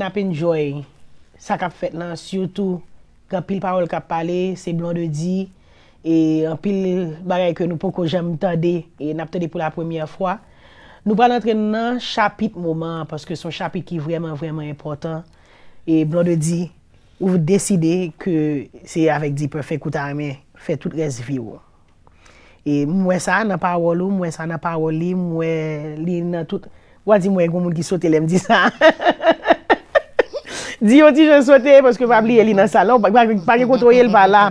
napen joy, sa kap fet nan syoutou, kan pil parol kap pale, se blon de di, e an pil barey ke nou pou ko jem tade, e nap tade pou la premye fwa, nou pralantren nan chapit mouman, paske son chapit ki vreman vreman important, e blon de di, ou vw deside ke se avek di pe fe kouta ame, fe tout resvi wou. E mwen sa, nan parol ou, mwen sa nan parol li, mwen li nan tout, wadi mwen goun moun ki sote lem di sa, ha ha ha ha Di yo ti jen sote, paske pa bli ye li nan salon, pa ki kontroyel pa la.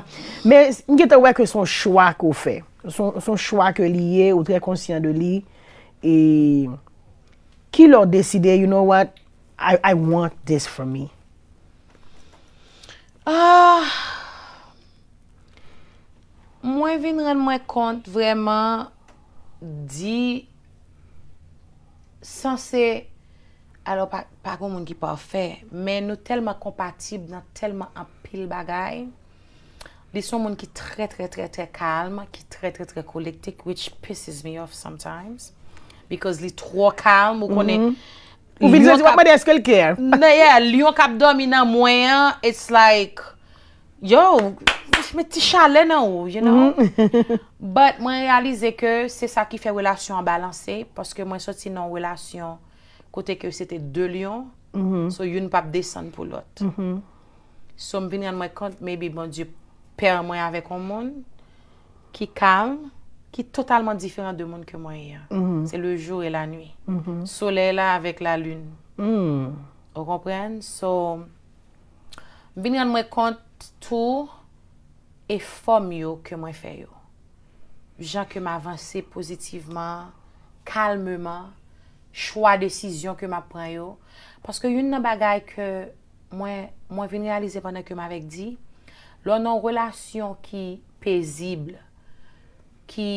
Men, nkye ta weke son chwa ko fe, son chwa ke li ye, ou tre konsyen de li, ki lor deside, you know what, I want this for me. Ah! Mwen vin rèn mwen kont, vreman, di, sanse, alo pa kon moun ki pa fe, men nou telman kompatib nan telman apil bagay, li son moun ki tre tre tre tre kalm, ki tre tre tre kolektik, which pisses me off sometimes, because li tro kalm, ou konen... Mm-hmm. Ou fin zazi wakman de a skol kere. Ne, yeah, lyon kap domi nan mwen, it's like, yo, me ti chale nan ou, you know? Mm-hmm. But, mwen realize ke, se sa ki fe relasyon balanse, paske mwen sot si nan relasyon Kote ke ou sete de lyon, mm-hmm. so yon pap desen pou lot. Mm-hmm. So m binan mwen kont, mebi mwen di pèr mwen avèk an moun, ki kalm, ki totalman diferent de moun ke mwen yon. Se le jour e la nwi. Mm-hmm. Sole la avèk mm. la loun. Ou kompren? So, binan mwen kont tou e fòm yon ke mwen fè yon. Jan ke m avansè pozitivman, kalmman, chwa desisyon ke m ap pran yo. Paske yon nan bagay ke mwen vin realize pandan ke m avek di, lò nan relasyon ki pezible, ki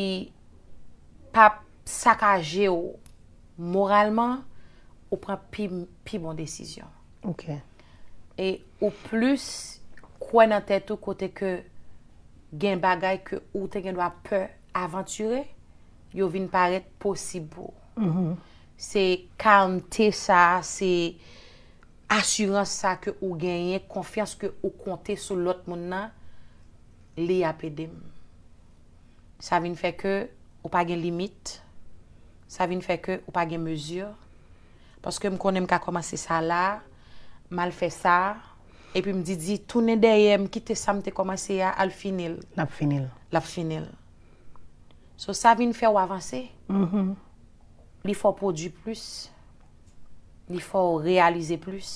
pa sakaje yo moralman, ou pran pi bon desisyon. Ok. E ou plus, kwen nan tètou kote ke gen bagay ke ou te gen wap pe aventure, yo vin paret posibou. Mh mh. Se kalmte sa, se asyran sa ke ou genye, konfians ke ou konte sou lot moun nan, li apedem. Sa vin fe ke ou pa gen limite, sa vin fe ke ou pa gen mezyur. Paske m konen m ka komanse sa la, mal fe sa, epi m di di, toune deye m kite sa m te komanse ya al finil. Lap finil. Lap finil. So sa vin fe ou avanse. Mh mm-hmm. mh. Li fo produ plus, li fo realize plus.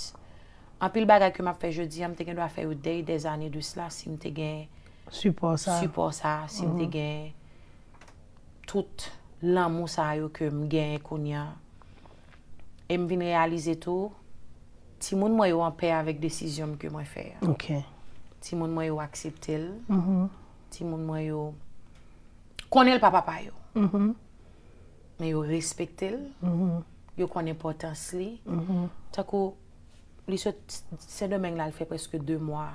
An pi l bagay ke m ap fe jodi, am te gen do a fe ou dey dez ane dous la, si m te gen support sa, si m te mm-hmm. gen tout lan mousa yo ke m gen konya. E m vin realize tou, ti moun mwen yo anpe avik desizyon ke mwen fe. Ti moun mwen yo akseptel, mm-hmm. ti moun mwen yo konel papapay yo. Mm-hmm. Mè yo respekte l, mm-hmm. yo kon importanse li. Mm-hmm. Tako, lise se domen lal fè preske 2 mwa,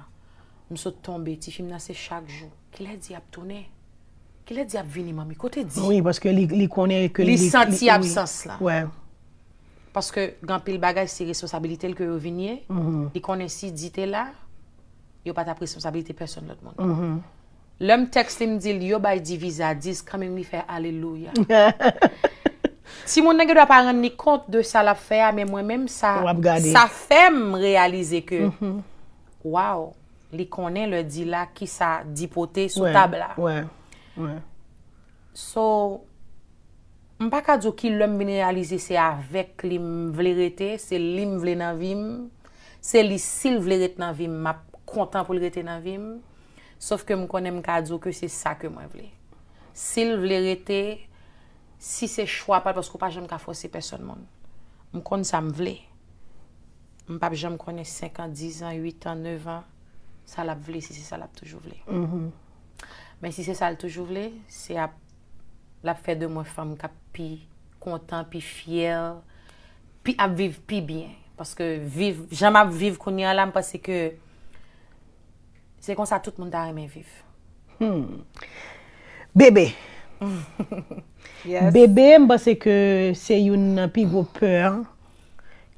msote tombe, ti film nasè chak jou. Kile di ap tonè? Kile di ap vini mami? Kote di? Oui, paske li konè... Li senti absens la. Ouais. Paske, gan pil bagay, si responsabilite l ke yo viniè, li konè si dite la, yo pata responsabilite person l ot moun. Mhm. Lèm tekst li mdil yo bay diviza, diz kame mwi fe aleluya. Si mwen nage dwa pa rende ni kont de sa la fe a, mwen mwen mèm sa fem realize ke, mhm. waw, li konen lè di la ki sa dipote sou tab la. Wè, wè. So, mpa kadzo ki lèm bine realize se avèk li m vle rete, se li m vle nan vim, se li sil vle rete nan vim, ma kontan pou rete nan vim, Sof ke m konen m ka dzo ke se sa ke mwen vle. Se l vle rete, si se chwa pa, pasko pa jen m ka fose person moun, m konen sa m vle. M pap jen m konen 5 an, 10 an, 8 an, 9 an, sa l ap vle, si se sa l ap toujou vle. Men mm-hmm. si se sa l toujou vle, se ap l ap fe de mwen fam ki ap pi kontan, pi fiel, pi ap viv, pi bien. Paske jen m ap viv kouni an la, m pase ke Se kon sa tout moun da remen viv. Hmm. Bebe. Bebe mba se ke se yon api wop per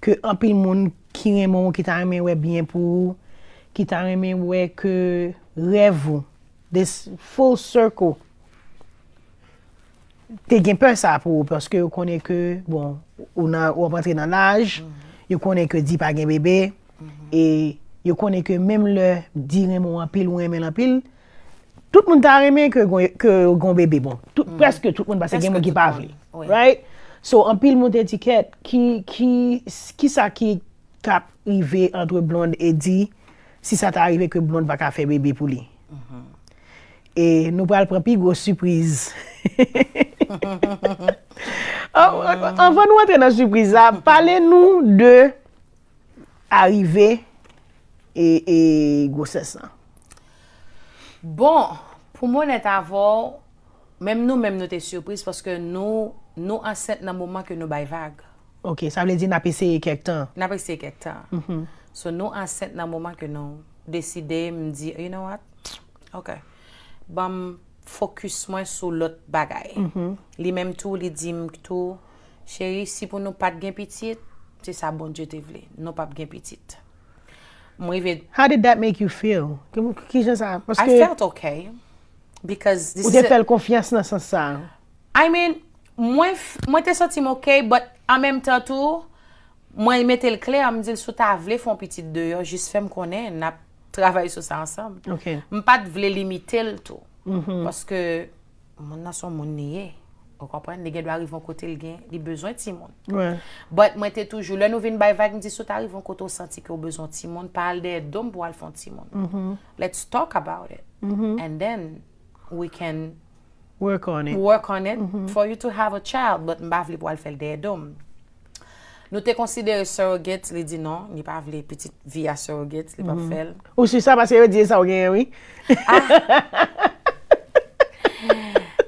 ke api moun kiremon ki ta remen wè bien pou ki ta remen wè ke revou. This full circle. Te gen per sa pou paske yo konen ke bon, ou apatre nan laj yo konen ke di pa gen bebe e... yo konen ke menm le di remon apil ou remen apil, tout moun ta remen ke gwen bebe bon. Preske tout moun basen gen moun ki pa avli. So, anpil moun de etiket, ki sa ki kap rive antre blonde e di, si sa ta rive ke blonde baka fe bebe pou li. E nou pral pran pi gros suprise. Anfa nou atre nan suprise a, pale nou de arive E, e gouses nan? Bon, pou moun et avon, mem nou, mem nou te sürpriz, paske nou, nou anset nan mouman ke nou bay vag. Ok, sa vle di na peseye kek tan. Na peseye kek tan. Mhm. So nou anset nan mouman ke nou, deside m di, you know what? Ok. Bam, fokus mwen sou lot bagay. Mhm. Li mem tou, li dim tout. Chéri, si pou nou pat gen pitit, se sa bon, je te vle. Nou pat gen pitit. How did that make you feel? I felt okay. Ou de pe l konfians nan san san? I mean, mwen te sotim okay, but an menm tan tou, mwen mette l kle a mwen zil sou ta vle fon piti deyo, jis fe m konen, na travay sou sa ansan. M pat vle limite l tou, mhm. paske mwen nan son moun niye. Mwen kompwen, negè dwa arriv an kote l gen, li bezon ti moun. But mwen te toujou, lè nou vin bay vay, mwen di sou ta arriv an kote ou santi ki ou bezon ti moun, pal dey dom pou al fon ti mm-hmm. moun. Let's talk about it, mm-hmm. and then we can work on it mm-hmm. for you to have a child, but mbav li pou al fel dey dom. Nou te konsidere soroget, li di nan, nipav li petit vi a soroget, li pou fel. Ou sou sa masye wè diye sa ou gen, wè? Ha!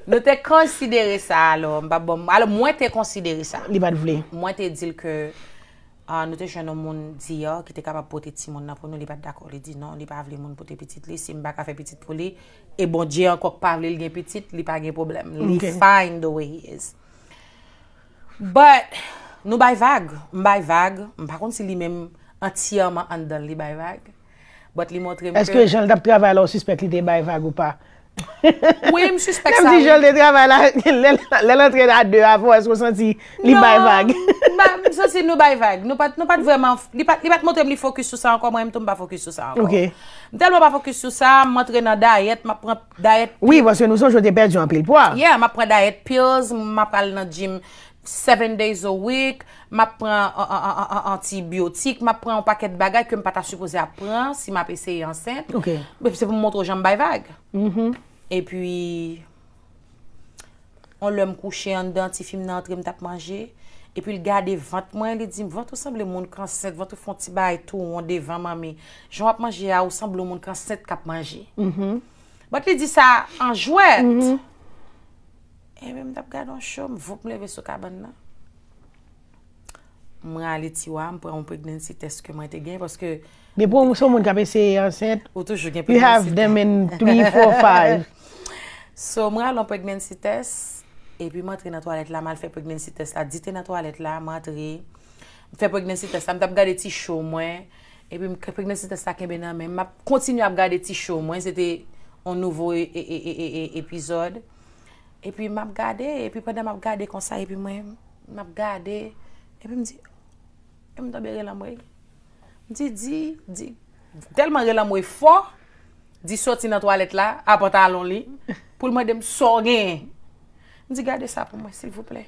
Nou te konsidere sa alo, mba bom, alo mwen te konsidere sa. Li bat vle? Mwen te dil ke, anote ah, jenon moun diya ah, ki te kaba pote ti moun nanpon, nou li bat dakor. Li di nan, li pa vle moun pote petit li, si mba kafe petit pou li, e bon diyan kwa k pa vle li gen petit, li pa gen problem. Li find the way is. But, nou bay vag, mba bay vag, mpa kont si li menm entiyanman andan li bay vag. Eske jenon dap travay la ou suspet li de bay vag ou pa? Oui, m sou spek sa yon. M ti jol de travay la, lè l'entrèd a dè a fò, as m sou senti li bayvag. Non, m sou senti nou bayvag. Nou pat vèman, li pat moutèm li fokus sou sa ankon, m wèm tou m pa fokus sou sa ankon. M tel m pa fokus sou sa, m montrè nan dayet, m ap pran dayet. Oui, vò se nou son jote perdi an pil pò. Yeah, m ap pran dayet pills, m ap al nan gym seven days a week, m ap pran an antibiotik, m ap pran an paket bagay ke m pat a supposè a pran si m ap ese yon sent. Ok. M se m montre ou jan bay E pwi, on lè m kouche an dan ti fi m nan an tre m tap manje. E pwi l gade vant mwen, lè di m vant ou semblè moun kran set, vant ou fon ti bay tou, m wande vant m ame. Jou ap manje a ou semblè moun kran set kap manje. Bat lè di sa an jwèt, e m mè m tap gade an choum, vop m lè vè sou kaban nan. M rè alè ti wè, m prè m prègnensite, eske m rè te gen, paske... De pou m sou moun kran set, you have them in 3, 4, 5. So mwa alon pregnencites, e pi matre nan toalet la, mal fe pregnencites la, dite nan toalet la, matre, fe pregnencites la, mta ap gade ti show mwen, e pi pregnencites la kebe nan men, mwa ap kontinu ap gade ti show mwen, se te on nouvo e, e, e, epizod, e pi mwa ap gade, e pi pwede mwa ap gade konsa, e pi mwen, mwa ap gade, e pi mdi, mwen tabe rel amwe, mdi, di, di, telman rel amwe fwa, Di soti nan toalet la, apotan lon li, pou l mwen dem sorgen. Ndi gade sa pou mwen, silfouple.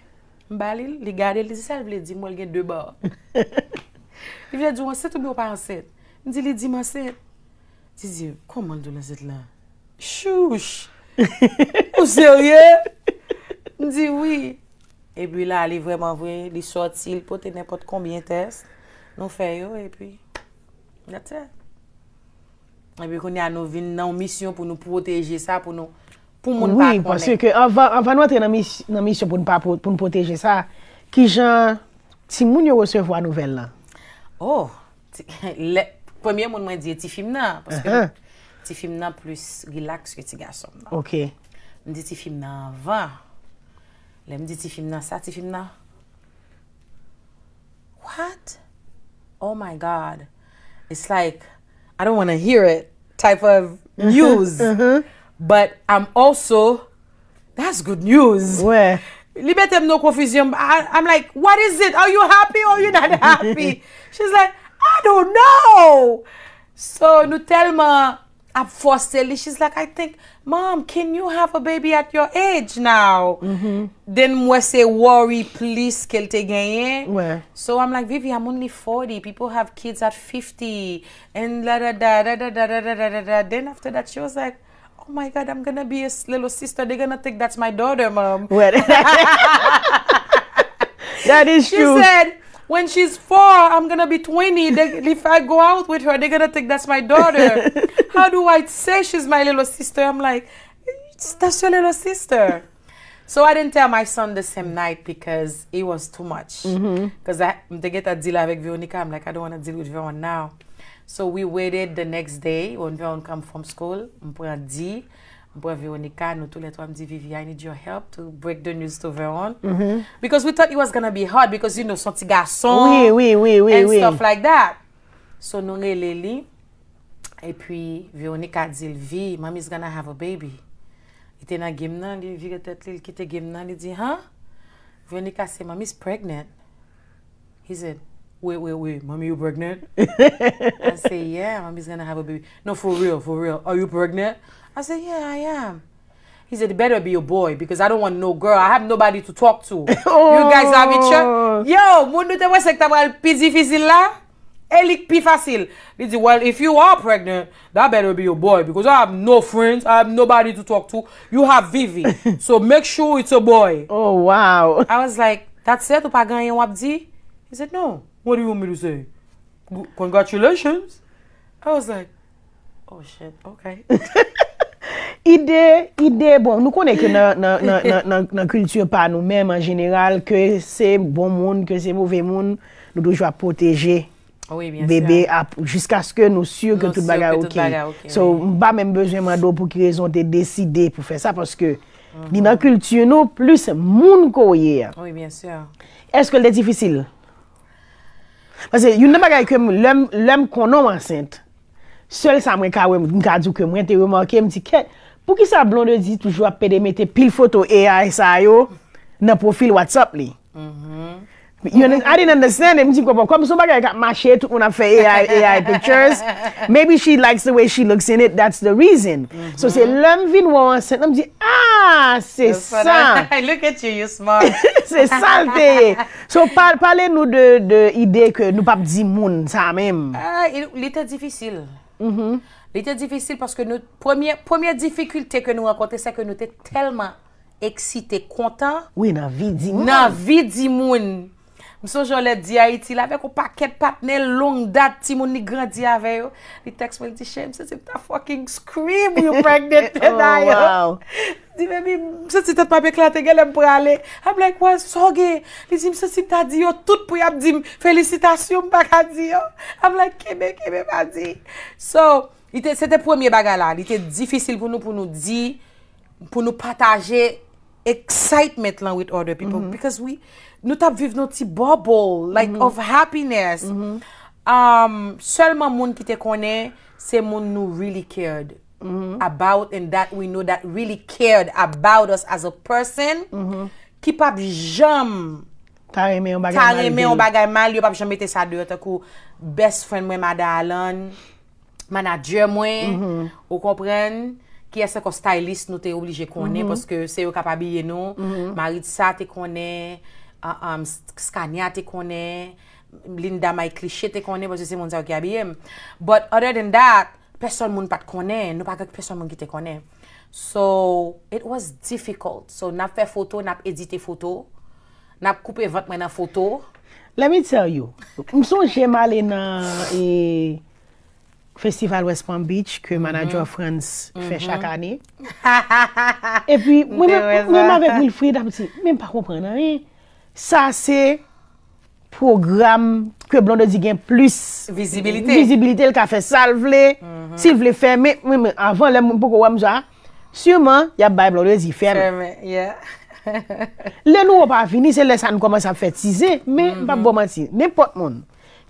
Mbalil, li gade, li zi sa l vle di mwen gen deba. Li vle di wanset bon ou mwen wapanset? Ndi li dimanset. Li zi, kouman l do nan zet la? Chouch! Ou se rye? Ndi, wii. E bwi la, li vreman vwe, li soti, il pote nepot konbien test. Nou feyo, e pi. Ndat se. Epi konye an nou vin nan misyon pou nou poteje sa pou nou pou moun pa konen. Oui, parce que an va nou ate nan misyon pou moun pa pou moun poteje sa ki jan, ti moun yo resevwa nouvel la? Oh! Premier moun mwen diye, ti film nan? Parce que uh-huh. ti film nan plus relax ki ti gen som nan. Mdi ti film nan anvan. Le mdi ti film nan sa, ti film nan What? Oh my God! It's like I don't want to hear it type of uh-huh, news. mm-hmm. But I'm also, that's good news. Where? Libet no confusion. I, am like, what is it? Are you happy or you not happy? She's like, I don't know. So, Nutelma up for silly, She's like, I think, Mom, can you have a baby at your age now? Mm -hmm. Then moi say worry, please, qu'elle te gagne. So I'm like, Vivi, I'm only 40. People have kids at 50. And da da da da da da da da da da. Then after that, she was like, Oh my God, I'm gonna be a little sister. They're gonna think that's my daughter, Mom. that is she true. She said when she's four, I'm gonna be 20. They, if I go out with her, they're gonna think that's my daughter. How do I say she's my little sister? I'm like, that's your little sister. So I didn't tell my son the same night because it was too much. Because mm-hmm. they get a deal with Veronica. I'm like, I don't want to deal with Veronica now. So we waited the next day when Veronica come from school. On prend a deal. Boye Veonika nou tou letwa mdi, Vivi, I need your help to break the news to Veon. Mhm. Because we thought it was gonna be hard because you know, son ti ga son. Oui, oui, oui, oui, oui. And stuff like that. So nou ngele li, epwi Veonika dilvi, mami is gonna have a baby. Ite na gimna, li viga tetli, ki te gimna, li di, ha? Veonika se, mami is pregnant. He said, wait, wait, wait, mami you pregnant? I say, yeah, mami is gonna have a baby. No, for real, for real, are you pregnant? Yeah. I se, yeah, yeah. He se, it better be your boy because I don't want no girl. I have nobody to talk to. You guys have it, chè? Oh. Yo, moun nou te mwen sektabal pizi fizila? Elik pi fasil. Bize, well, if you are pregnant, that better be your boy because I have no friends. I have nobody to talk to. You have Vivi. So, make sure it's a boy. Oh, wow. I was like, that's it? Ou pa gan yon wap di? He se, no. What do you want me to say? Congratulations. I was like, oh, shit, okay. Ha, ha, ha. Ide, ide, bon, nou konen ke nan kultur pa nou men, an general, ke se bon moun, ke se mouvè moun, nou doujwa poteje bebe ap, jusqu'a se nou sur ke tout bala okey. So, mba men bezwen mwado pou ki rezon te deside pou fe sa, parce ke di mhm. nan kultur nou, plus moun ko ye. Oui, bien sûr. Eske lè difícil? Parce yon nan bagay kem lèm konon ansente, sel sa mwen kawen, mwen te remanke, mwen te di kem, Pou ki sa blonde di toujwa pedemete pil foto AI sa yo, nan profil WhatsApp li. Mhm. I didn't understand it. Mwen si kompon, kompon, sou bagay kat machet, ou nan fe AI pictures. Maybe she likes the way she looks in it, that's the reason. So mhm. se lèm vin wè, lèm di, aaa, ah, se sa. Look at you, you're smart. Se sa lte. So pale nou de ide ke nou pa p di moun sa mèm. A, ah, lèm te difisil. Mwen. Mhm. Li te difisil paske nou premye, premye difikulte ke nou akonte sa ke nou te telman eksite kontan. Oui, nan vi di moun. Nan vi di moun. Mson jolet di Haiti la, mek ou paket patne long dat ti moun ni grandia veyo. Li teks mwen di, chè, oh, mse si mta fokin scream ou yo pregnant te dayo. Oh, wow. Di me mi, mse si tete pape klante gelem pou rale. Am like, waz, soge. Li si mse si mta di yo, tout pou yap di felicitasyon baka di yo. Am like, keme, keme, vazi. So... Se te pou emye bagay lal, ite difisil pou nou pou nou di, pou nou pataje excitement lan with other people. Mm-hmm. Because we, nou tap vive nou ti bubble like mm-hmm. of happiness. Mm-hmm. Um, Selman moun ki te kone, se moun nou really cared about and that we know that really cared about us as a person ki pap jom tareme yon bagay mal, yon pap jom ete sa deyo te ku best friend mwen madalan. Manadje mwen, mhm. ou kompren, ki yase ko stylist nou te oblije kone, mhm. poske se yo kapabye nou, mhm. marid sa te kone, skanya te kone, linda may klişe te kone, posye se moun zavok yabye. But other than that, person moun pat kone, nou pa kak person moun ki te kone. So, it was difficult. So, nap fe foto, nap edite foto, nap koupe evatmen na foto. Let me tell you, mson jema le nan e... festival West Palm Beach que mhm. manager France fait mhm. chaque année. et puis, même, avec Wilfried, je ne comprends même pas comprendre rien. Ça, c'est programme que Blonde dit gagne plus visibilité. Visibilité, le café, ça le mhm. S'il veut fermer, moi, moi, avant, je me ça, ah, sûrement, il y a Bible, Blonde dit ferme. ferme le nous, on pas fini, c'est là ça nous commence à faire teaser. Mais, pas bon mentir, n'importe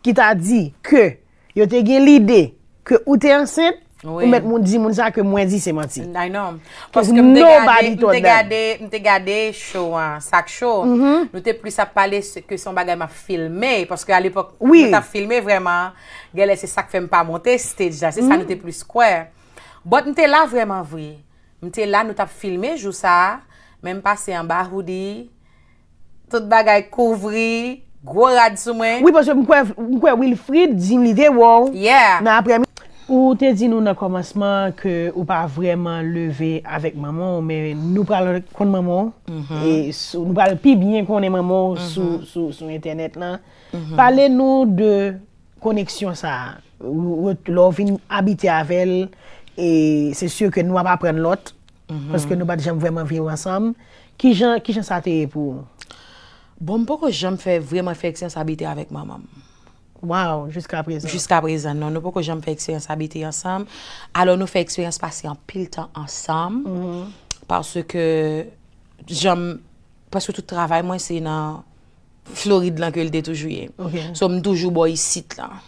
qui t'a dit que, il y a l'idée, ke ou te ansep, ou met moun di moun sa ke mwen di se manti. Dagnanm. Koske mte gade, mte gade show an, sak show, mhm. nou te plis ap pale se ke son bagay ma filme, poske al epok mte ap filme vreman, gale se sak fe mpa monte stage la, se sa nou te plis kwe. Bot mte la vreman vwe, mte la nou te ap filme jou sa, menm pase an bar houdi, tout bagay kouvri, Gwo rad sou mwen? Ou te di nou nan komansman ke ou pa vreman leve avek maman, nou pral kon maman, nou pral pi byen kon maman mhm. sou internet nan. Mhm. Pale nou de koneksyon sa. Ou lò vin nou abite avel, e se sur ke nou ap apren lot, mhm. paske nou pa dijam vreman vin wansam, ki jan sa teye pou ou? Bon pou kon jom fè vreman fè eksyans abite avèk mamam. Wow, jusqu'a prezant. Jusk'a prezant, non. Non pou kon jom fè eksyans abite ansam. Alon nou fè eksyans pase yon pil tan ansam. Paske tout travèl, mwen se yon florid lan kèl de tou juyen. Som toujou bo yi sit lan.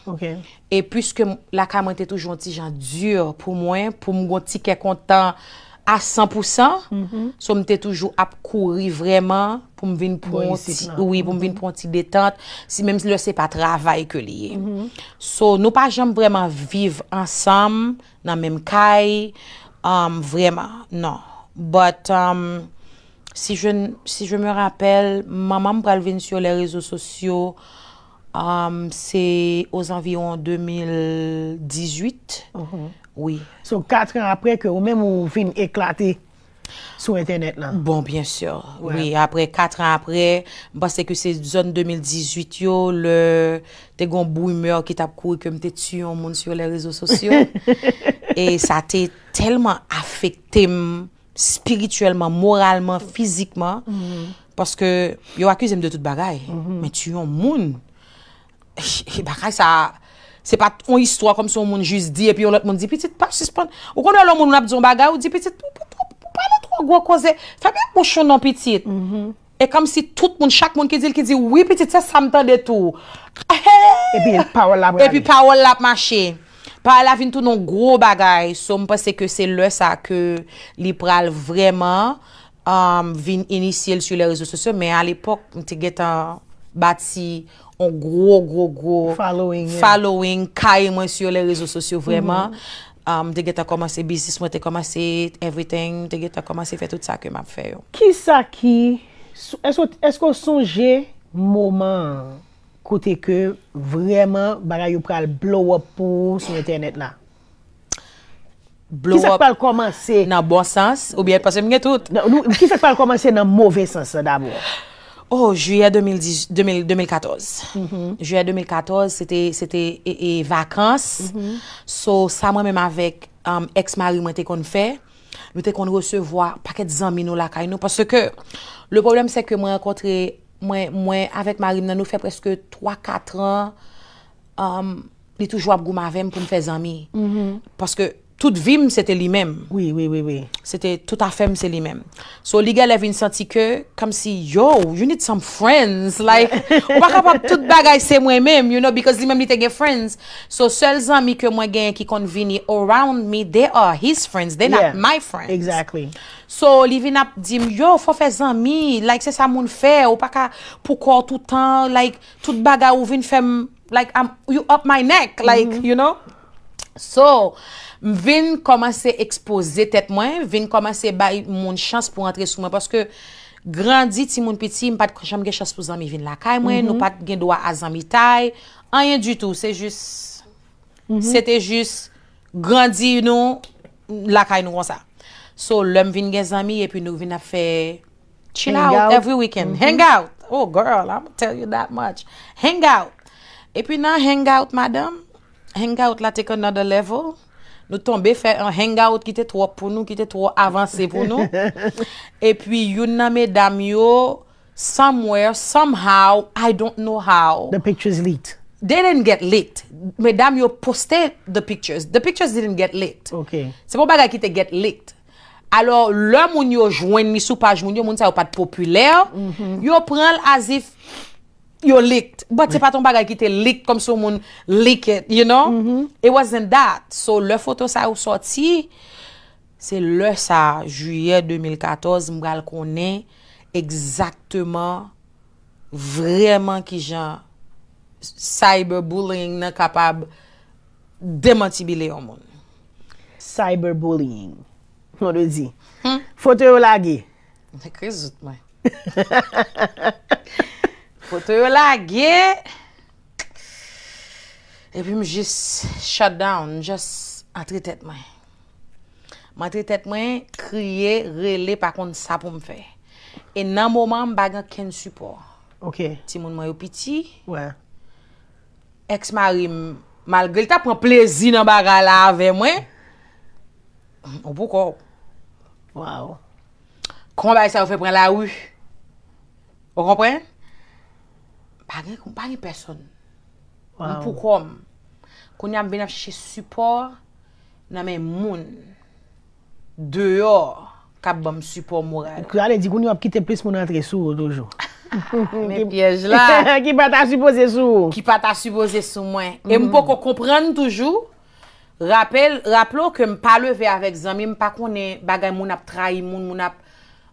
E pwiske la kamon te tou jonti jan djur pou mwen, pou mwen konti kèk kontan, A 100%, mm-hmm. so mte toujou ap kouri vreman pou m vin pou an ti detante, si mm-hmm. menm se le se pa travay ke liye. So nou pa jenm vreman viv ansam nan menm kay, vreman, non. nan. But um, si jenm, si jenm me rappel, manman m pral vin sou le rezo sosyo, se oz anvion 2018. Ok. So, 4 an apre ke ou men moun fin eklate sou internet nan. Bon, bien sur. Oui, apre 4 an apre, bas se ke se zon 2018 yo, le te goun bou yumeor ki tap koui ke mte tsyon moun sur le rezo sosyo. E sa te telman afekte m, spirituelman, moralman, fizikman, mm-hmm. paske yo akuse m de tout bagay. Men tsyon moun. E bagay sa... Se pa ton histwa kom se ou moun juz di, epi yon lot moun di, petit, pasispan. Ou kon yon lot moun moun ap di yon bagay, ou di, petit, pou pala to an gwo koze. Fabi ak mou chon nan, petit. Mm-hmm. E kom si tout moun, chak moun ki dil ki di, oui, petit, se samtan de tou. E pi power lap mwache. Power lap vin tout non gro bagay. Sou mwen pase ke se lè sa, ke li pral vreman vin inisyele su le rezo sosyo, me al epok mwen te getan bati On gro, gro, gro following, kaye mwen syo le rezo sosyo vreman. De ge ta komanse, bizis mwen te komanse, everything, de ge ta komanse, fe tout sa ke map fe yo. Ki sa ki, esko sonje mouman kote ke vreman bagay ou pral blow up pou sou nete net na? Blow up nan bon sens ou biye pasem gen tout? Ki sa pal komanse nan mouve sens an dam wou? Oh, juyè 2014. Juyè 2014, c'était vakans. Mm-hmm. So, sa mwen mèm avèk um, ex-marie mwen te kon fè, mwen te kon recevoi pakèt zami nou la kay nou. Parce ke, le probleme se ke mwen akontre mwen avèk marie mnen nou fè preske 3-4 an um, ni toujou ap gou ma vèm pou mwen fè zami. Mm-hmm. Parce ke, Toute vim, sete li mem. Oui, oui, oui, oui. Sete, touta fem, se li mem. So, li gen la vin senti ke, kam si, yo, you need some friends. Like, wakapap, tout bagay se mwen mem, you know, because li mem li tege friends. So, sel zami ke mwen gen ki kon vini around me, they are his friends, they not my friends. Exactly. So, li vin ap di, yo, fò fè zami, like, se sa moun fè, wapaka, pwoko toutan, like, tout bagay ou vin fem, like, you up my neck, like, mm-hmm. you know. So, m vin komanse expose tet mwen, vin komanse bay moun chans pou rentre sou mwen. Paske grandi ti moun piti, m pat jam gen chans pou zami vin lakay mwen, m mhm. pat gen doa a zami tay. Anyen du tou, se jist, mhm. se te jist, grandi nou, lakay nou wansa. So, lèm vin gen zami, epi nou vin a fe chill out every weekend. Mhm. Hang out! Oh girl, I'm tell you that much. Hang out! Epi nan hang out madame? Hangout la take another level. Nou tombe fè an hangout ki te tro pou nou, ki te tro avanse pou nou. E pi yon nan me dam yo, somewhere, somehow, I don't know how. The pictures leaked. They didn't get leaked. Me dam yo poste the pictures. The pictures didn't get leaked. Se pou bagay ki te get leaked. Alors lè moun yo jwen mi sou page moun yo, moun sa yon pat populèr, yo mhm. pren l'asif... Yo licked. But se pa ton bagay ki te licked kom sou moun licked, you know? Mm-hmm. It wasn't that. So le foto sa yo sorti, se le sa juye 2014 mgal konen ekzaktman vreman ki jan cyberbullying nan kapab demantibile yon moun. Cyberbullying. Moun de di. Foto hmm? yo lage? Nè krezout mwen. Hahaha Pote yo la ge. E pi m jis shut down. Jis atre tet mwen. M atre tet mwen kriye, rele, pa kont sa pou m fe. E nan mouman m bagan ken supo. Ok. Ti moun mwen yo piti. Wè. Eks m a rim. Mal gwen, ta pran plezi nan bagan la ave mwen. Ou pou kò. Wè ou. Kon ba y sa wè fè pren la wè. Ou kompren? Wè. Bagay kon pari peson. Mpou koum. Koun yon ben ap che support nan men moun. Deyor kap ban support moun. Kou alen di koun yon ap kite pise moun ap entre sou dojo. Mwen piyej la. Ki pata suppose sou. Ki pata suppose sou mwen. E mm-hmm. mpou kon komprende toujou. Rappel, rappelou ke mpa leve avek zami. Mpa kone bagay moun ap trahi moun.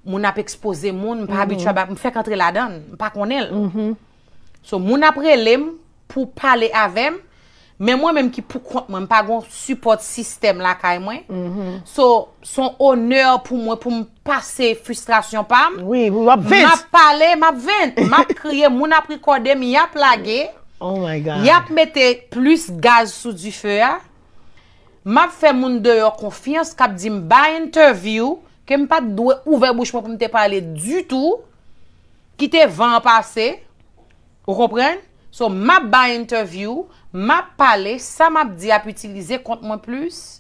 Moun ap expose moun. Mpa mm-hmm. habichwa. Mfe kante la dan. Mpa kone l. Mpou. Mm-hmm. So moun ap relem pou pale avem, men mwen menm ki pou kont mwen, mwen pa gon support sistem la kay mwen. Mhm. So, son oner pou mwen, pou mwen pase frustrasyon pam. Oui, mwen ap vent. Mwen ap pale, mwen ap vent. Mwen ap kriye, mwen ap prikode, mwen ap lage. Oh my God. Mwen ap mette plus gaz sou di fe ya. Mwen ap fe moun deyo konfians kap di mba interview, ke mwen pa dwe ouve mouche mwen pou mwen te pale du tou, ki te van pase. Ou kompren? So ma ba interview, ma pale, sa map di ap itilize kont mwen plus?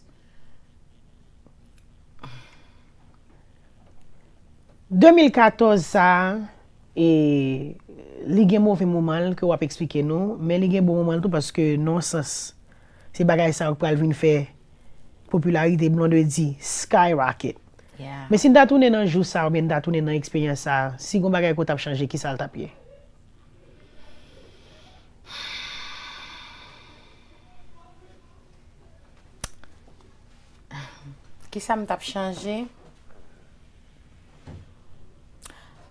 2014 sa, e ligye mou fe mou mal ke wap ekspike nou, men ligye bon mou mou mal tou paske non sens. Se bagay sa wak pral vin fe popularite blon de di, skyrocket. Men si datounen an jou sa, ou men datounen an eksperyans sa, si goun bagay kout ap chanje, ki sa al tapye? sa m tap chanje?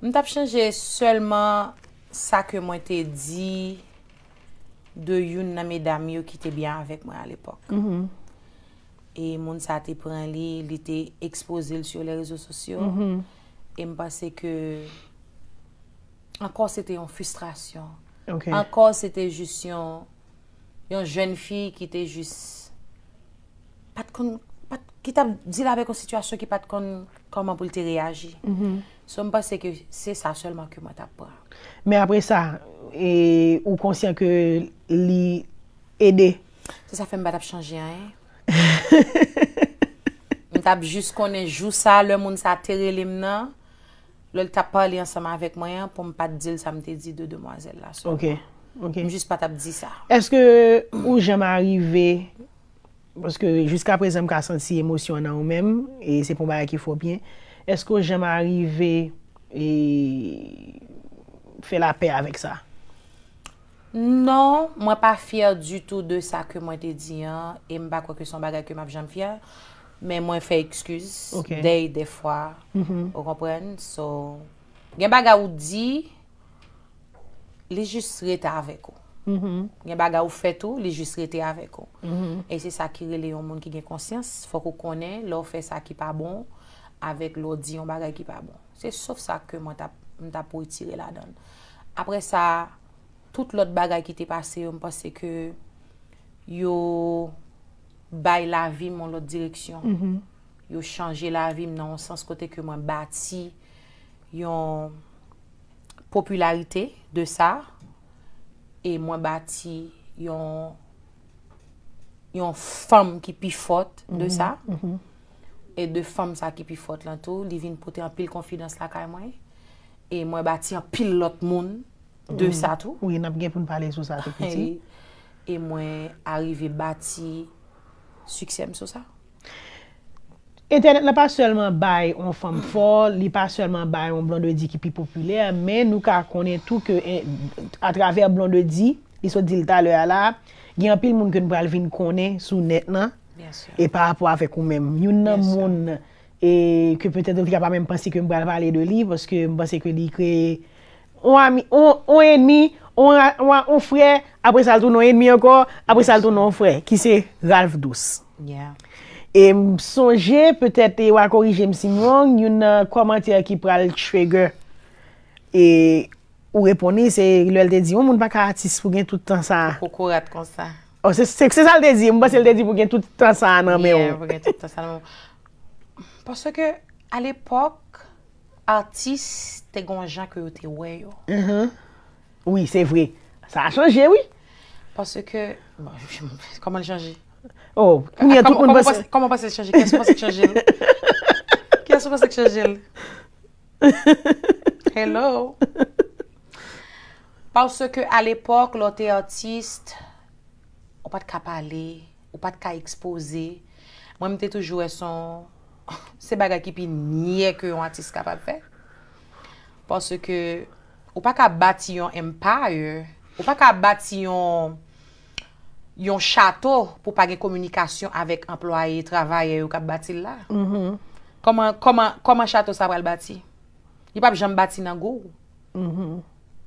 M tap chanje selman sa ke mwen te di de yon name dami yo ki te byan avek mwen al epok. Mm-hmm. E moun sa te pran li, li te expose l sur le rezo sosyo. Mm-hmm. E m pase ke ankon se te yon frustrasyon. Ankon se te just yon yon jen fi ki te just pat kon ki tap dil avek ou sitwasyon ki pat kon konman pou lte reyaji. Mhm. Son mwen pa se ke se sa solman ke mwen tap pa. Men apre sa, e, ou konsyen ke li ede? Se sa fe mwen pa tap chanje a en. Mwen tap jis konen jou sa, lè moun sa atere lè mnen, lè lè tap pa li ansaman avek mwen, pou mwen pat dil sa mwen te di de demwazel la son. Ok, ok. Mwen jis pa tap di sa. Eske ou jama arrive... Poske, jiska prezèm ka senti emosyon nan ou mèm, e se pou mbaya ki fò byen, eskò jèm a arrive e fè la pè avèk sa? Non, mwen pa fèr du tout de sa ke mwen te diyan, e mba kwa kwen son bagay ke mwap jèm fèr, men mwen fè eksküz, dey defwa, mhm. ou kompren, so, gen baga ou di, lè jist rete avèk ou. gen bagay ou fet ou, li jist rete avek ou e se sa kire le yon moun ki gen konsyans fok ou konen, lor fe sa ki pa bon avek lor di yon bagay ki pa bon se sof sa ke mwen ta pou itire la don apre sa tout lot bagay ki te pase yon mwen pase ke yo bay la vim yon lot direksyon yo chanje la vim nan sens kote ke mwen bati yon popularite de sa E mwen bati yon fèm ki pi fote de mhm, sa. Mhm. E de fèm sa ki pi fote lan tou. Li vin pote an pil konfidans la kaj e mwen. E mwen bati an pil lot moun de mhm. sa tou. Ouye nap gen pou n pale sou sa te piti. E mwen arive bati suksèm sou sa. Etene, la pa selman bay yon fam fol, li pa selman bay yon blonde di ki pi popüler, men nou ka konen tou ke eh, a traver blonde di, li sou dil taler la, gen apil moun ke mbral vin konen sou net nan, e pa apwa fek ou men. Yon nan moun, e ke pwetèdou ki a pa men pensi ke mbral va ale do li, pweske mpwese ke li kreye, ou enmi, ou frè, apwè sal tou nou enmi yo ko, apwè sal tou nou frè, ki se Ralf Douce. Yeah. E m sonje, peutet, e wakori James Simrong, yon uh, kwa manti a ki pral chwege. E ou repone, se lè lè de di, ou oh, moun baka atis fougen toutan sa. Ou kou rat kon sa. Ou oh, se se sa lè de di, moun bas lè de di fougen toutan sa nan mè ou. Yeah, fougen toutan sa nan mè ou. Passo ke, al epok, atis te gonjan kwe ou te weyo. Oui, se vre. Sa a chanje, oui. Passo ke, koman lè chanje? Oh, ah, kou mi a ah, tout moun basè. Kou moun basè kèchanjè? Kèchanjè moun basè kèchanjè lè? Kèchanjè moun basè kèchanjè lè? Hello! Pouse ke al epok, lò te artiste, ou pat ka pale, ou pat ka expose, mwen mè te toujouè son, se baga ki pi nye kè yon artiste kapa pe. Pouse ke, ou pat ka bati yon empire, ou pat ka bati yon... yon chato pou page komunikasyon avèk employè, travayè ou kap bati lè. Mh-mh. Koman chato sa pral bati? Yon pap jame bati nan gou. Mh-mh.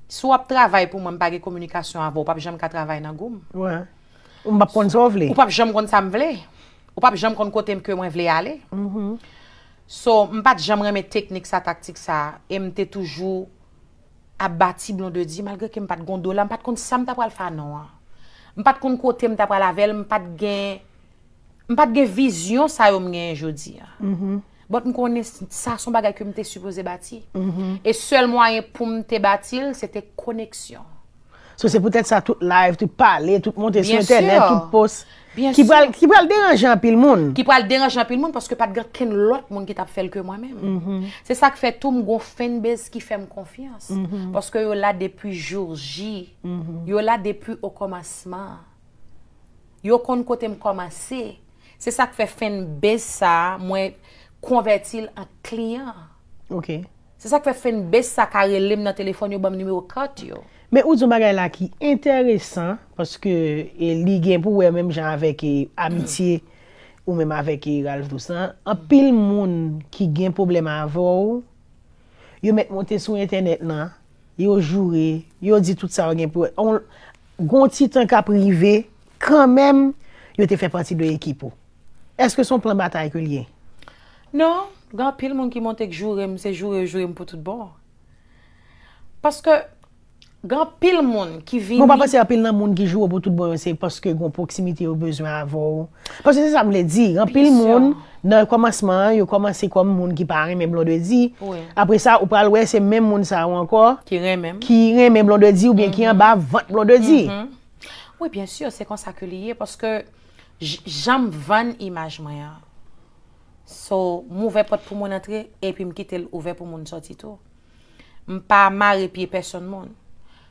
Sou ap travay pou mwen page komunikasyon avè, ou pap jame ka travay nan gou. Ou mba pon so vle. Ou pap jame kon sam vle. Ou pap jame kon kote mke mwen vle ale. Mh-mh. So, m pat jame reme teknik sa, taktik sa, e m te toujou ap bati blon de di, malge ke m pat gondola, m pat kon sam ta pral fa nou an. Mpate kon kote mta pralave, mpate gen, mpate gen vizyon sa yon mnen jodi. Mm-hmm. Bote mkone sa son bagay kwen mte supose bati. Mm-hmm. E sel mwen pou mte batil, se te koneksyon. So se pwetet sa tout live, tout pale, tout monte, tout poste. Ki pou al deranje an pil moun. Ki pou al deranje an pil moun, paske pat gen ken lot moun ki tap fel ke mwen mèm. Mhm. Se sa ke fe tou mwen kon fe nbez ki fe m konfiyans. Mhm. Paske yo la depu jourji. Mhm. Yo la depu o komansman. Yo kon kote m komansi. Se sa ke fe fe nbez sa, mwen konvertil an kliyan. Ok. Se sa ke fe fe nbez sa, kare lem nan telefon yo bèm nime wakat yo. Men ou zou magay la ki interesan, paske li gen pou we menm jan avek amitye ou menm avek ralv dou san, an pil moun ki gen poublem avou, yo met monte sou internet nan, yo jure, yo di tout sa ou gen pou, gonti tan ka prive, kan menm yo te fe pati do ekipo. Eske son plan bata ekou liye? Non, gan pil moun ki monte ki jurem, se jurem pou tout bon. Paske, Gan pil moun ki vini... Bon, moun pa pa se apil nan moun ki jou ou pou tout bon, se paske kon proksimite ou bezwen avon. Paske se sa mwen le di, gan pil moun, nan komasman, yo komase kom moun ki pari men blon de di, apre sa ou pral we se men moun sa ou anko, ki ren men blon de di, ou bien ki an mhm. ba vant blon de di. Mhm. Oui, bien sûr, se konsakulie, paske janm vant imaj mwen ya. So, moun ve pot pou moun atre, epi mkite l ouve pou moun choti to. Mpa ma repi person moun.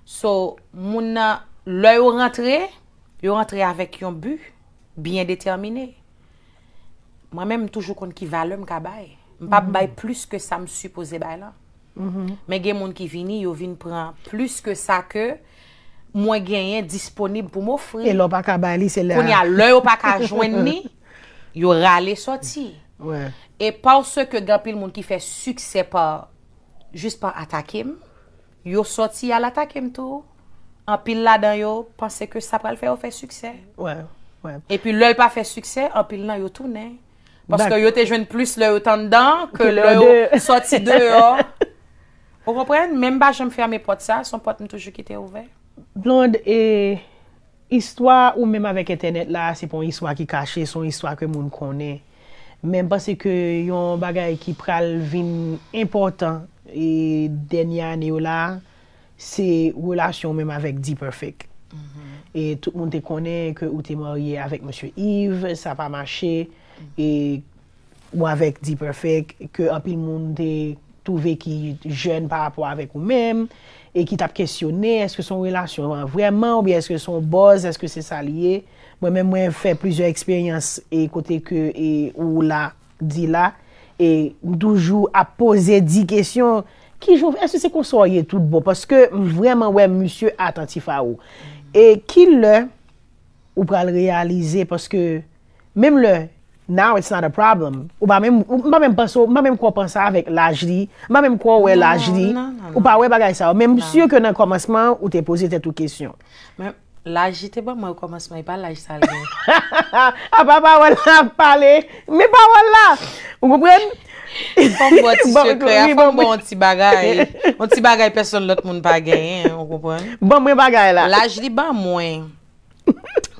So, moun nan lè yo rentre, yo rentre avèk yon bu, byen determine. Mwen mèm toujou kon ki valèm ka bay. Mpa mhm. bay plus ke sa msupose bay la. Mwen mhm. gen moun ki vini, yo vin pran plus ke sa ke, mwen gen yen disponib pou mou fri. E lò pa ka bay li, se lè. Poun ya lè yo pa ka jwen ni, yo rè alè soti. E pan se ke gèpil moun ki fè suksè pa, jist pa atakèm, yo soti al atake mtou, anpil la dan yo, panse ke sa pral fe ou fe suksè. Ouè, ouè. E pi lè ou pa fe suksè, anpil lan yo tounen. Parce ke yo te jwen plus lè ou tan dan, ke lè ou soti de ou. Ou repren, menm ba jom ferme pot sa, son pot mtou jokite ouve. Blonde, e, histwa ou menm avèk internet la, se pon histwa ki kache, son histwa ke moun konen. Menm panse ke yon bagay ki pral vin important, E denya anè ou la, se wèlasyon mèm avèk Di Perfèk. Mm-hmm. E tout moun te konè ke ou te mòyè avèk Monsie Yves, sa pa machè. Mm-hmm. E ou avèk Di Perfèk, ke apil moun te touve ki jèn pa apò avèk ou mèm. E ki tap kèsyonè, eske son wèlasyon wèman ou bi, eske son boz, eske se sa liye. Mwen mèm mwen fè plizè eksperyans e kote ke e ou la, di la. E m toujou ap pose di kesyon, ki jouve, eswe se kon soye tout bo, paske m vreman wèm msye atantifa ou. E ki lè, ou pral realize paske, mèm lè, now it's not a problem. Ou pa mèm, ou pa mèm panso, pa mèm kwa pansa avèk lajli, pa mèm kwa wè lajli, ou pa wè bagay sa. Ou m msye ke nan komansman, ou te pose tetou kesyon. Mèm. Laj li te ban mwen ou komans mwen, pa laj sal gen. A pa pa wala pale, me pa wala. Ou kompren? Ban mwen bon ti sio kre, a fan mwen mwen ti bagay. Mwen bon ti bagay, person lout moun pa gen, ou kompren? Ban mwen bagay la. Laj li ban mwen,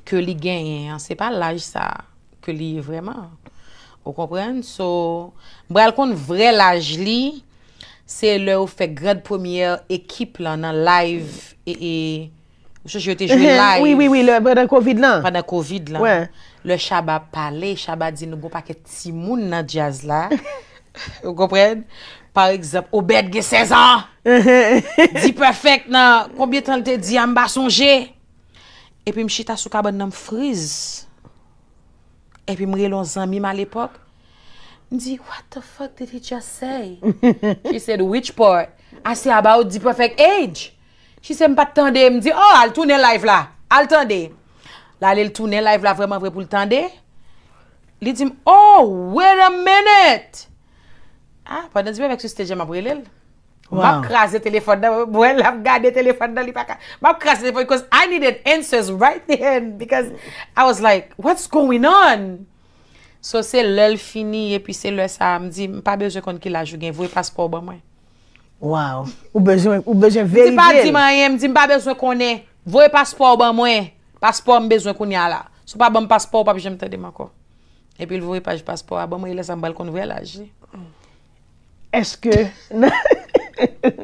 ke li gen, an. Se pa laj sa, ke li vreman. Ou kompren? So, brel kont vre laj li, se lè ou fe gred pwemye ekip la nan lajv e e. Mwen se yo te jwi live. Oui, oui, oui, pendant COVID lan. Pendant COVID lan. Le chaba pale, chaba di nou go paket si moun nan jazz la. Ou kompren? Par exemple, Obed ge 16 an! D-Perfect nan, konbye tan lte di yamba sonje? E pi mwen chita soukaban nan m friz. E pi mwen re lon zan mim al epok. Mwen di, what the fuck did he just say? She said, which part? I say about D-Perfect age! D-Perfect age! Chi se m pa tande, m di, oh, al toune live la, al tande. La, lèl toune live la vreman vre pou l tande. Li di m, oh, wait a minute. Ha, pa nan di m, ek sou stèjè m ap bre lèl. M ap krasè tèlefon nan, m ap krasè tèlefon nan, m ap krasè tèlefon nan, because I needed answers right then, because I was like, what's going on? So, se lèl fini, e pi se lèl sa, m di, m pa bejè konn ki la jougen, vwe paspoban mwen. Waw, ou bejèm veri bel. M di pa di man yè, m di m pa bejèm konè. Vowe paspò ou ban mwen, paspò ou m bejèm konè ala. Sou pa ban paspò ou papi jèm tèdè makò. Epi l vowe paspò ou ban mwen, e lè san bal kon vwe laj. Eske?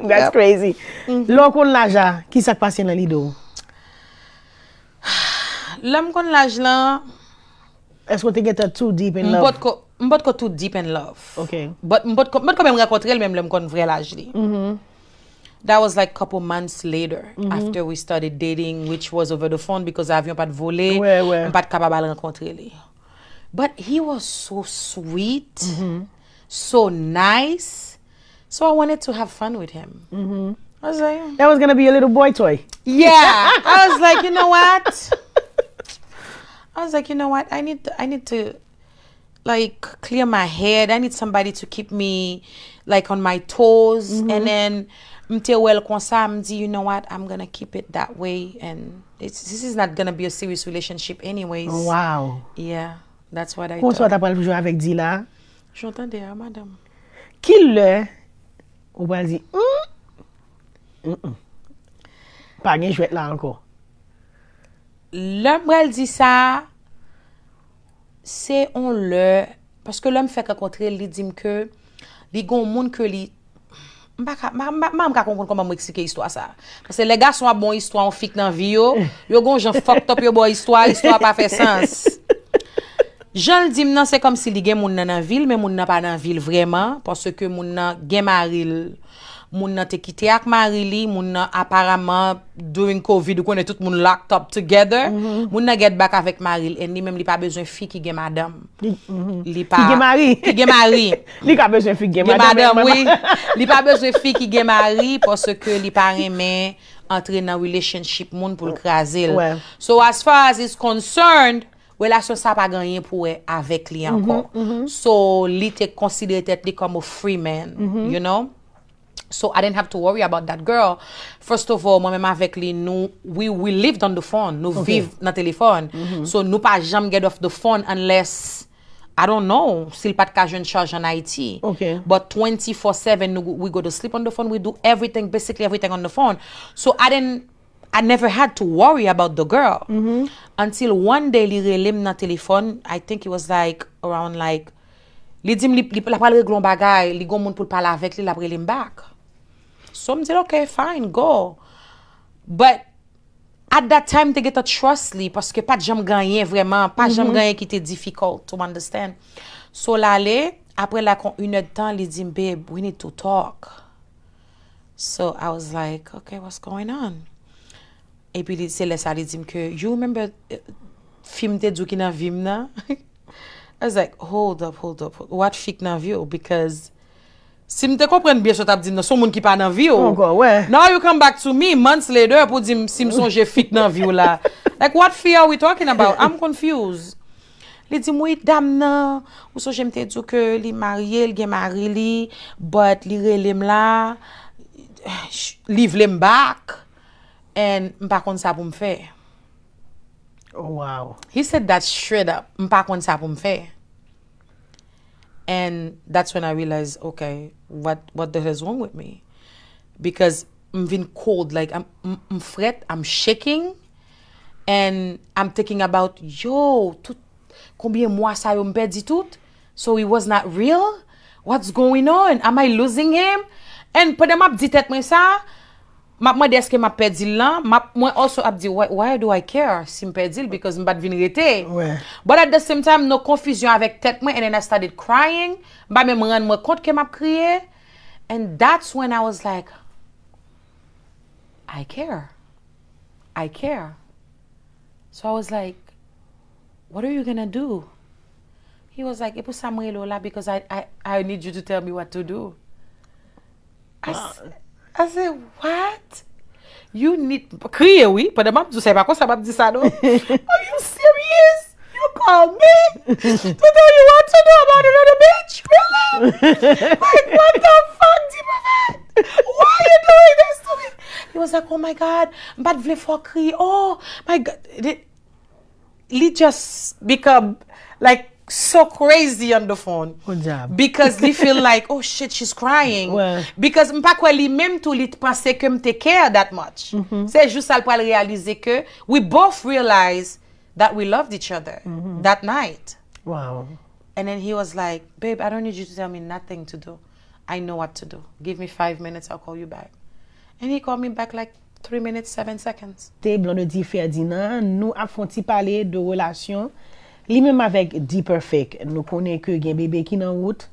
That's crazy. Mm. Lò kon laj a, ki sak pasyen la li do? Lò kon laj la... Est-ce que too deep in love? Mbot ko too deep in love. Okay. But mbot ko mèm rakontre l mèm lèm kon vre laj li. Mm-hmm. That was like couple months later mm -hmm. after we started dating which was over the phone because I have vole, ouais, But he was so sweet, mm -hmm. so nice, so I wanted to have fun with him. Mm-hmm. I was like... That was gonna be a little boy toy. Yeah. I was like, you know what? I was like, you know what, I need to, like, clear my head. I need somebody to keep me, like, on my toes. Mm-hmm. And then, mte wel kon sa, mdi, you know what, I'm gonna keep it that way. And this is not gonna be a serious relationship anyways. Wow. Yeah, that's what I thought. Pou sou a tapal poujou avèk di la? J'ontan de a, madam. Kil le, ou pa zi, m, m, m, mm, mm. pa gen jwet la anko. lèm mwen l di sa, se on lè, paske lèm fèk akontre, li dim ke, li gon moun ke li, mwen mwen akonkon konman mwen eksike histwa sa, paske le gase wap bon histwa, wou fik nan vi yo, yo gon jen fok top yo bon histwa, histwa pa fè sens. Jal dim nan, se kom si li gen moun nan anvil, men moun nan pa nan anvil vreman, paske moun nan gen maril, moun nan te kite ak mari li, moun nan aparamant during COVID ou konen tout moun locked up together, mhm. moun nan get back avèk mari li, en li mèm li pa bezon fi ki ge madame. Mhm. Ki ge mari? Ki ge mari. Li ka bezon fi ki ge madame. Li pa bezon fi ki ge mari pou se ke li pa remè entre nan relationship moun pou l'krasil. So as far as he's concerned, wèl as yon sa pa ganyen pouè avèk li ankon. Mhm, so li te considerate li komo free man, you know? So, I didn't have to worry about that girl. First of all, moi mè mè avek li nou, we lived on the phone, nou viv na telefon. So, nou pa jam get off the phone unless, I don't know, sil pat ka jen charge an IT. But 24-7, we go to sleep on the phone, we do everything, basically everything on the phone. So, I didn't, I never had to worry about the girl. Mhm. Until one day, li relim na telefon, I think it was like, around like, li dim, li pou la pale reglon bagay, li gon moun pou pale avek li, la prelim bak. So, m di, OK, fine, go. But, at that time, te get a trust li, paske pa jom ganyen vreman, pa jom mhm. ganyen ki te difficult to understand. So, la le, apre la kon, yon e tan li di, babe, we need to talk. So, I was like, OK, what's going on? E pi li se lesa li di ki, you remember eh, film te duki nan vim nan? I was like, hold up, hold up, what fik nan vyo? Because, Si m te kompren biye sot ap di nan, sou moun ki pa nan vi ou. Ok, wè. Now you come back to me, months later, pou di si m sonje fit nan vi ou la. Like, what fear we talking about? I'm confused. Li di m wè dam nan, ou so jem te duke li marye, li gen marye li, but li re lem la, leave lem bak, and m pa kon sa pou m fe. Oh, wè. He said that straight up, m pa kon sa pou m fe. And that's when I realized, okay, what what the hell is wrong with me? Because I'm being cold, like I'm, I'm fret, I'm shaking, and I'm thinking about yo, tout, combien moi ça tout? So it was not real. What's going on? Am I losing him? And put them up, dit tête ça. Mwen de aske m ap pedzil lan, mwen also ap di, why do I care si m pedzil, because m bat vin rete. But at the same time, nou konfizyon avèk tet mwen, and then I started crying, m bat mè mwen an mwen kont ke m ap kriye. And that's when I was like, I care, I care. So I was like, what are you gonna do? He was like, epou sa mwen elola, because I need you to tell me what to do. I... A se, what? You need, kriye wii, pwede map di sey bako sa map di sa nou. Are you serious? You call me? Don't you want to know about another bitch? Really? Like, what the fuck, Dibovay? Why are you doing this to me? He was like, oh my God, mbade vle fokri. Oh, my God. Li just become like, so crazy on the phone because they feel like oh shit she's crying well. because m pa kwe li menm tou li te ke m care that much mm -hmm. se jous al pal realize ke we both realize that we loved each other mm -hmm. that night wow and then he was like babe I don't need you to tell me nothing to do I know what to do give me five minutes I'll call you back and he called me back like 3 minutes 7 seconds te blan de di Ferdinand nou afonti pale de relasyon Li menm avèk D-Perfect, nou konè kè gen bebe ki nan wout,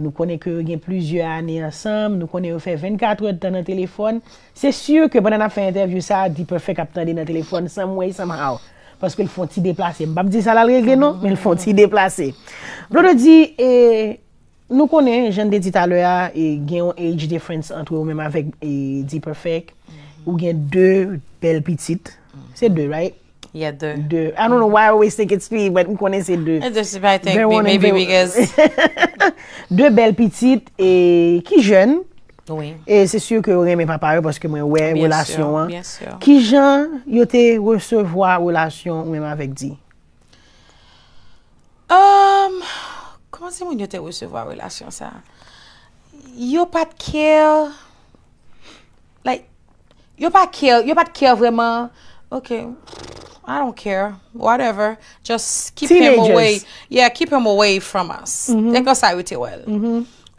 nou konè kè gen plizye anè yansam, nou konè yon fè 24 wèd tan nan telèfon. Sè sè kè bonan ap fè interview sa, D-Perfect ap tande nan telèfon, sam wèy, sam wèy, paskè l fòn ti deplase. Mbap di sa la regle non, men fòn ti deplase. Blodè di, e, nou konè, jen de dit alè ya, e gen yon age difference antwè ou menm avèk e, D-Perfect, ou gen dè bel pitit, mm. se dè, right? Ya de. De. I don't know why I always think it's three, but m konen se de. I just think maybe because. De bel pitit e ki jen. Oui. E se sur ke ou reme papare poske mwen wey relasyon. Bien sur. Ki jen yote resevoi relasyon mwen m avek di? Ehm, koman se mwen yote resevoi relasyon sa? Yo pat kye, like, yo pat kye, yo pat kye vreman, ok, mwen, I don't care, whatever. Just keep him away from us. Ek osay wite wel.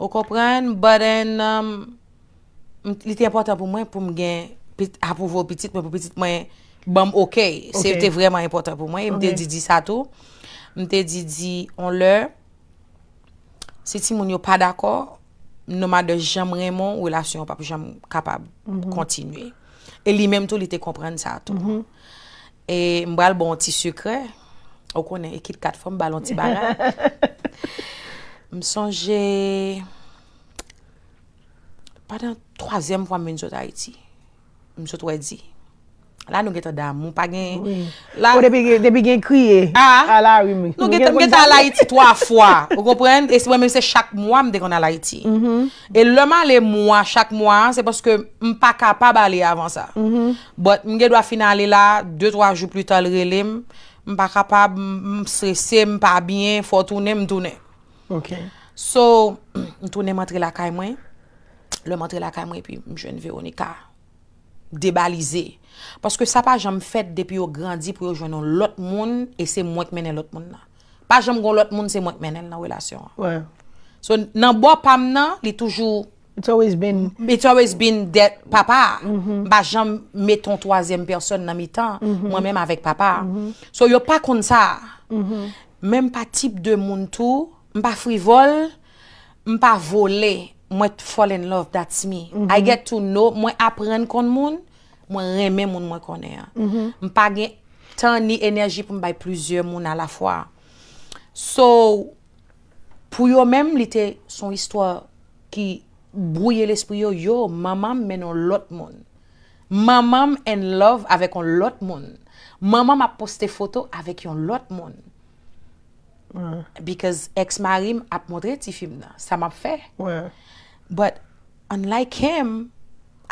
Ou kopren, but then, li te apotan pou mwen pou mgen, apou vò piti, mwen pou piti mwen, bam, ok, se te vreman apotan pou mwen. Mwen te di di sa tou. Mwen te di di, on lè, se ti moun yo pa d'akor, mwen noma de jam mm-hmm. remon wèlasyon pa pou jam kapab kontinwe. E li mèm tou li te kopren sa tou. Mwen mm-hmm. te di di, on lè, E mboal bon ti sukre, ou konen ekid kat fòm balon ti bara. Mson jè, pa dan troazèm fwa mwen jòt a iti, mson jòt wè di. La nou geta dam, mwen pa gen... Ou debe gen kriye? A, nou geta la iti 3 fwa, ou kompren? E si wè men se chak mwa mde kon la iti. E lèman lè mwa, chak mwa, se poske m pa kapab ale avan sa. But m gen do a fin ale la, 2-3 jou plu tal relem, m pa kapab m stresse, m pa byen, fò toune m toune. Ok. So, m toune m entre la kay mwen, lèm entre la kay mwen, epi m jen Veronica, debalizey. Paske sa pa jom fèt depi yo grandi pou yo jwennon lot moun, e se mwen kmenen lot moun nan. Pa jom gwo lot moun, se mwen kmenen nan wèlasyon. Wè. So nan bo pam nan, li toujou... It's always been... It's always been papa. Mm-hmm. Ba jom meton toazem person nan mi tan, mm-hmm. mwen menm avèk papa. Mm-hmm. So yo pa kon sa, menm pa tip de moun tou, mwen pa frivol, mwen pa vole, mwen fall in love, that's me. I get to know, mwen apren kon moun, moi même moun moi connais mm -hmm. pas gain temps ni énergie pour bay plusieurs moun à la fois so pour yo même l'été son histoire qui brouille l'esprit yo yo maman men on l'autre monde, maman en love avec un l'autre monde, maman m'a posté photo avec un l'autre monde, Because ex marim a montré ce film. Ça m'a fait. Ouais. But unlike him,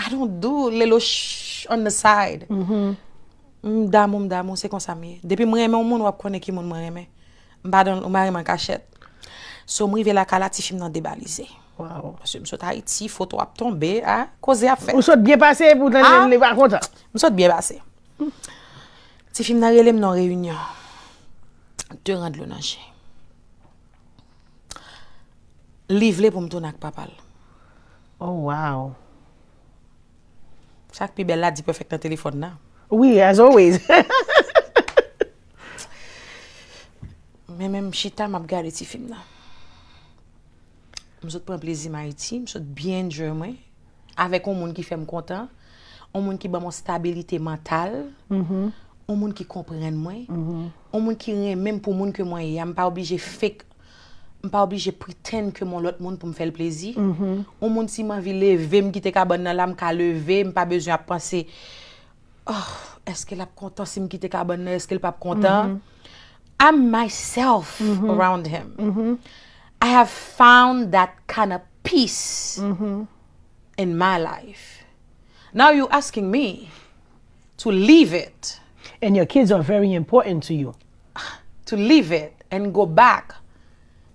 Adon do, le lo shh, on the side. M mm-hmm. damou, m damou, se kon sa miye. Depi m reme, ou moun wap kone ki moun m reme. M badon, ou m reme kachet. So m rive la kala, ti film nan debalize. Waou. M sot a iti, foto wap tombe, ha? Koze a fe. M sot bie base pou nan le wak konta. M sot bie base. Ti film nan relem nan reyunyon. De rande le nan che. Liv le pou m ton ak papal. Ou oh, waou. Sak pi bella di pe fek nan telefon nan. Oui, as always. Men men mchita m ap gare ti film nan. M sot pren plezi ma iti. M sot byen dje mwen. Avek ou moun ki fe m kontan. Ou moun ki ba mwen stabilite mental. Ou mm-hmm. moun ki kompren mwen. Ou moun mm-hmm. ki ren men pou moun ke mwen. Ya m pa obije fek. m pa oubli je priten ke mon lot moun pou m fel plezi, mhm. ou moun si man vi leve, m kite kaban nan la, m ka leve, m pa bezyon ap panse, oh, eske la ap kontan si m kite kaban nan, eske la pa ap kontan? Mhm. I'm myself mhm. around him. I have found that kind of peace in my life. Now you're asking me to leave it. And your kids are very important to you. To leave it and go back.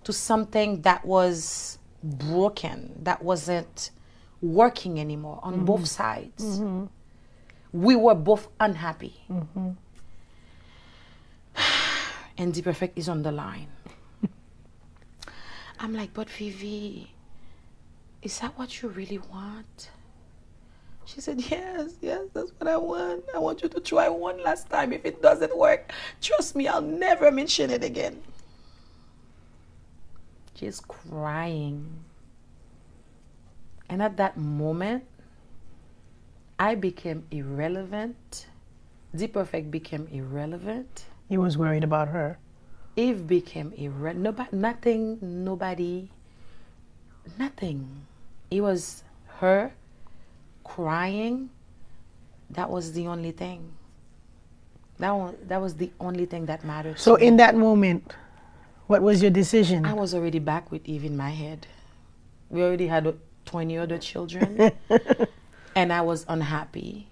to something that was broken, that wasn't working anymore on mm-hmm. both sides. Mm-hmm. We were both unhappy. Mm-hmm. And the perfect is on the line. I'm like, but Vivi, is that what you really want? She said, Yes, yes, that's what I want. I want you to try one last time. If it doesn't work, trust me, I'll never mention it again. She's crying. And at that moment, I became irrelevant. The Perfect became irrelevant. He was worried about her. Eve became irrelevant. Nobody, nothing, nobody, nothing. It was her crying. That was the only thing. That, one, that was the only thing that mattered. So, in that moment, what was your decision? I was already back with Eve in my head. We already had 20 other children. and I was unhappy.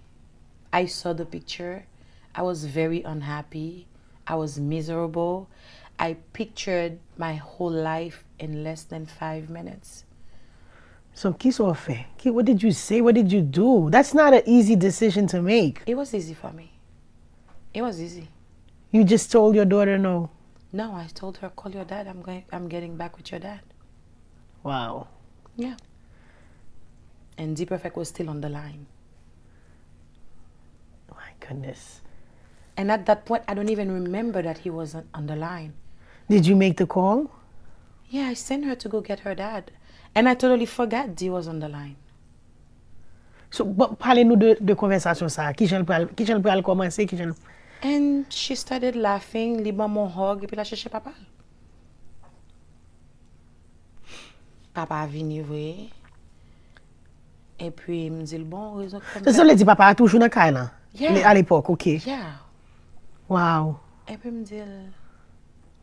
I saw the picture. I was very unhappy. I was miserable. I pictured my whole life in less than five minutes. So, kiss What did you say? What did you do? That's not an easy decision to make. It was easy for me. It was easy. You just told your daughter no. No, I told her call your dad. I'm going. I'm getting back with your dad. Wow. Yeah. And Z Perfect was still on the line. My goodness. And at that point, I don't even remember that he was on the line. Did you make the call? Yeah, I sent her to go get her dad. And I totally forgot D was on the line. So, parlez-nous de, de conversation ça. Qui j'en parle, qui commencer, qui j'en... En, she started laughing, li ban mon hog, epi la cheche papa. Papa a vini vwe. Epi mdil, bon, rezo... Se son le di papa a toujou nan kainan? Ya. Al epok, oke? Ya. Wow. Epi mdil,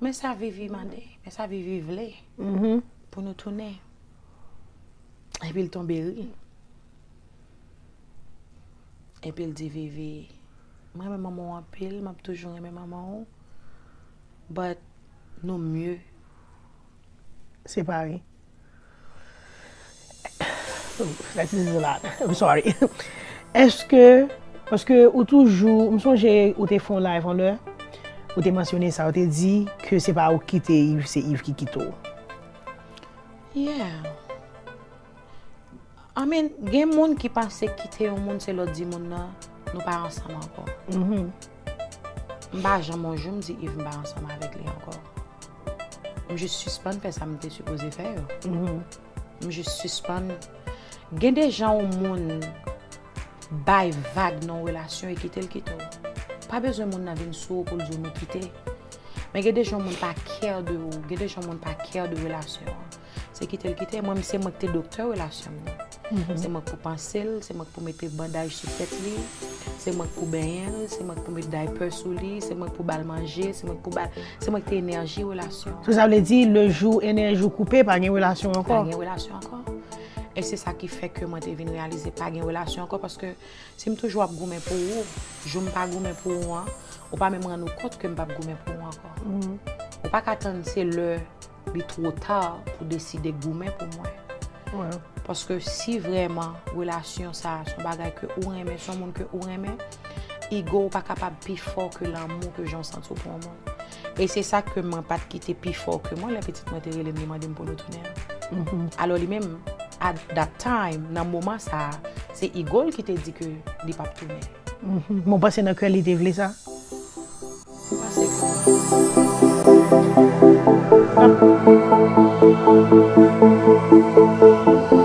mè sa vivi mande, mè sa vivi vle. Mh-mh. Pou nou tounen. Epi l ton beri. Epi l di vivi. Mè mè maman wapil, mè ap toujoun mè maman ou. But, nou mye. Se pa, oui. That's a lot. I'm sorry. Eske, paske ou toujou, msou jè ou te fon live an lè, ou te mensione sa, ou te di, ke se pa ou kite Yves, se Yves ki kite ou. Yeah. I mean, gen moun ki pase kite ou moun se lo di moun nan. Nou pa ansama anko. Mba jan monjou mdi if mba ansama avèk li anko. Mjè suspèn pè sa mwen te supposè fè yo. Mjè suspèn. Gen de jan ou moun bay vag nan relasyon e kite l kite yo. Pa bezè moun navin sou pou l zoun mou kite. Men gen de jan moun pa kèr de ou, gen de jan moun pa kèr de relasyon. Se kite l kite, mwen mwen se mèk te doktè relasyon mwen. Se mèk pou pansel, se mèk pou mèk te bandaj se pet li. Se mwen koube yen, se mwen k pou mwen daipè sou li, se mwen k pou bal manje, se mwen k pou bal... Se mwen k te enerji wèlasyon. Se wè sa wèle di, le jou enerji wèlasyon koupe pa gen wèlasyon ankon? Pa gen wèlasyon ankon. E se sa ki fè ke mwen te vin wèlasyon ankon. Paske se mwen toujwa pou goumen pou ou, joun mwen pa goumen pou ou an, wè pa mwen mwen an nou kote ke mwen pa goumen pou ou ankon. Wè mhm. pa katan se lè bi trò ta pou deside goumen pou ou ankon. Paske si vreman Relasyon sa son bagay ke ou reme Son moun ke ou reme Igo pa kapab pi fok ke l'amou Ke jonsan sou pou moun E se sa keman pat ki te pi fok ke moun La petite materye le ni mandem pou nou tounen mhm. Alo li men At that time nan mouman sa Se igol ki te di ke di pap tounen mhm. Mou pasen akalite vle sa Mou pasen akalite vle sa Thank you.